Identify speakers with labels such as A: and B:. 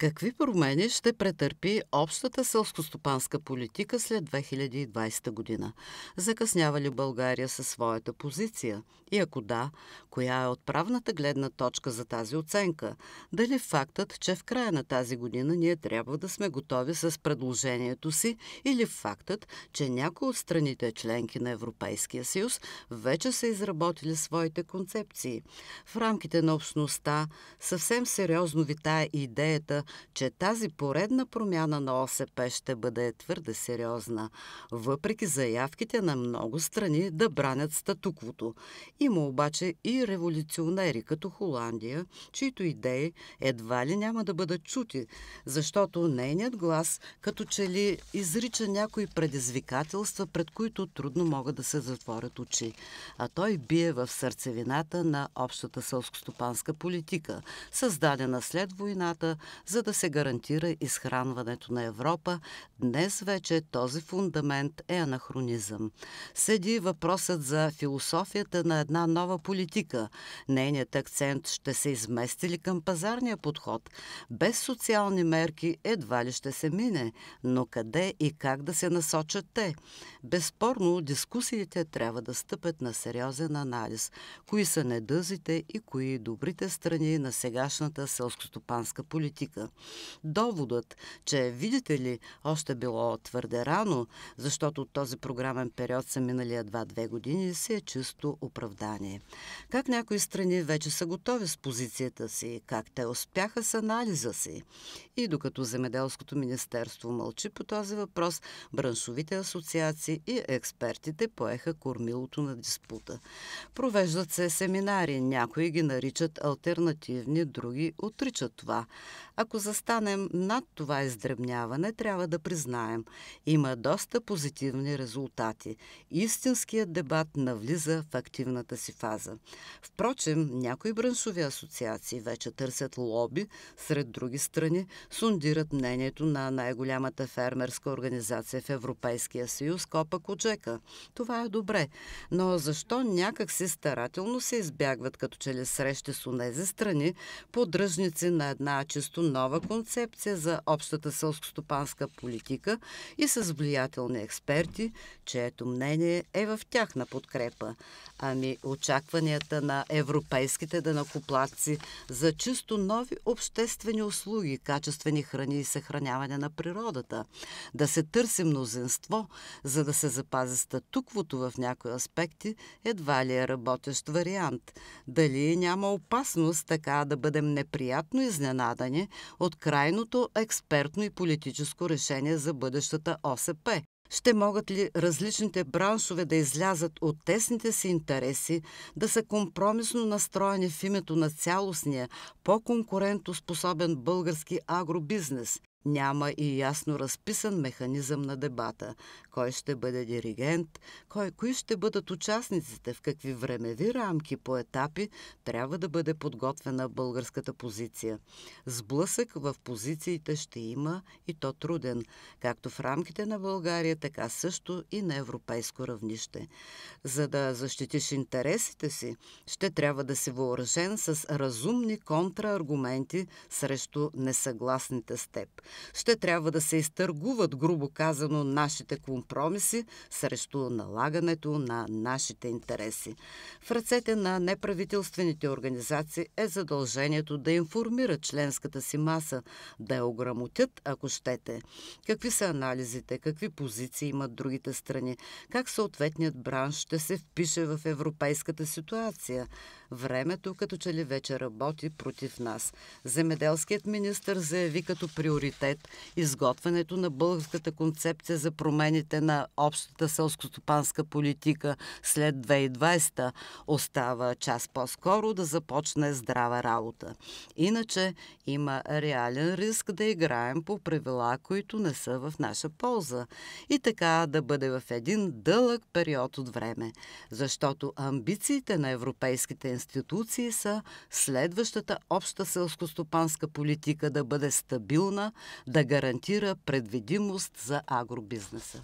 A: Какви промени ще претърпи общата селскостопанска политика след 2020 година? Закъснява ли България със своята позиция? И ако да, коя е отправната гледна точка за тази оценка? Дали фактът, че в края на тази година ние трябва да сме готови с предложението си или фактът, че някои от страните членки на Европейския съюз вече са изработили своите концепции? В рамките на общността съвсем сериозно витае идеята че тази поредна промяна на ОСП ще бъде твърде сериозна, въпреки заявките на много страни да бранят статуквото. Има обаче и революционери, като Холандия, чието идеи едва ли няма да бъдат чути, защото нейният глас като че ли изрича някои предизвикателства, пред които трудно могат да се затворят очи. А той бие в сърцевината на общата сълскостопанска политика, създадена след войната, за за да се гарантира изхранването на Европа, днес вече този фундамент е анахронизъм. Седи въпросът за философията на една нова политика. Нейният акцент ще се измести ли към пазарния подход? Без социални мерки едва ли ще се мине, но къде и как да се насочат те? Безспорно, дискусиите трябва да стъпят на сериозен анализ. Кои са недъзите и кои добрите страни на сегашната селскостопанска политика? Доводът, че видите ли, още било твърде рано, защото от този програмен период са минали едва две години, си е чисто оправдание. Как някои страни вече са готови с позицията си, как те успяха с анализа си. И докато Земеделското министерство мълчи по този въпрос, браншовите асоциации и експертите поеха кормилото на диспута. Провеждат се семинари, някои ги наричат альтернативни, други отричат това. А ако застанем над това издребняване, трябва да признаем, има доста позитивни резултати. Истинският дебат навлиза в активната си фаза. Впрочем, някои браншови асоциации вече търсят лоби сред други страни, сундират мнението на най-голямата фермерска организация в Европейския съюз Копа Коджека. Това е добре, но защо някак си старателно се избягват като че ли срещи с унези страни, поддръжници на една чисто нова концепция за общата селскостопанска политика и с влиятелни експерти, чието мнение е в тяхна подкрепа. Ами очакванията на европейските данакоплатци за чисто нови обществени услуги, качествени храни и съхраняване на природата. Да се търси мнозинство, за да се запази статуквото в някои аспекти, едва ли е работещ вариант. Дали няма опасност така да бъдем неприятно изненадани от крайното експертно и политическо решение за бъдещата ОСП. Ще могат ли различните браншове да излязат от тесните си интереси, да са компромисно настроени в името на цялостния, по-конкурентоспособен български агробизнес? Няма и ясно разписан механизъм на дебата. Кой ще бъде диригент, кой, кои ще бъдат участниците, в какви времеви рамки по етапи трябва да бъде подготвена българската позиция. Сблъсък в позициите ще има и то труден, както в рамките на България, така също и на европейско равнище. За да защитиш интересите си, ще трябва да си въоръжен с разумни контрааргументи срещу несъгласните с теб – ще трябва да се изтъргуват, грубо казано, нашите компромиси срещу налагането на нашите интереси. В ръцете на неправителствените организации е задължението да информират членската си маса, да я ограмотят, ако щете. Какви са анализите, какви позиции имат другите страни, как съответният бранш ще се впише в европейската ситуация. Времето като че ли вече работи против нас. Земеделският министр заяви като приоритет приоритет изготвянето на българската концепция за промените на общата селскостопанска политика след 2020 остава час по-скоро да започне здрава работа. Иначе има реален риск да играем по правила, които не са в наша полза и така да бъде в един дълъг период от време, защото амбициите на европейските институции са следващата обща селско-стопанска политика да бъде стабилна, да гарантира предвидимост за агробизнеса.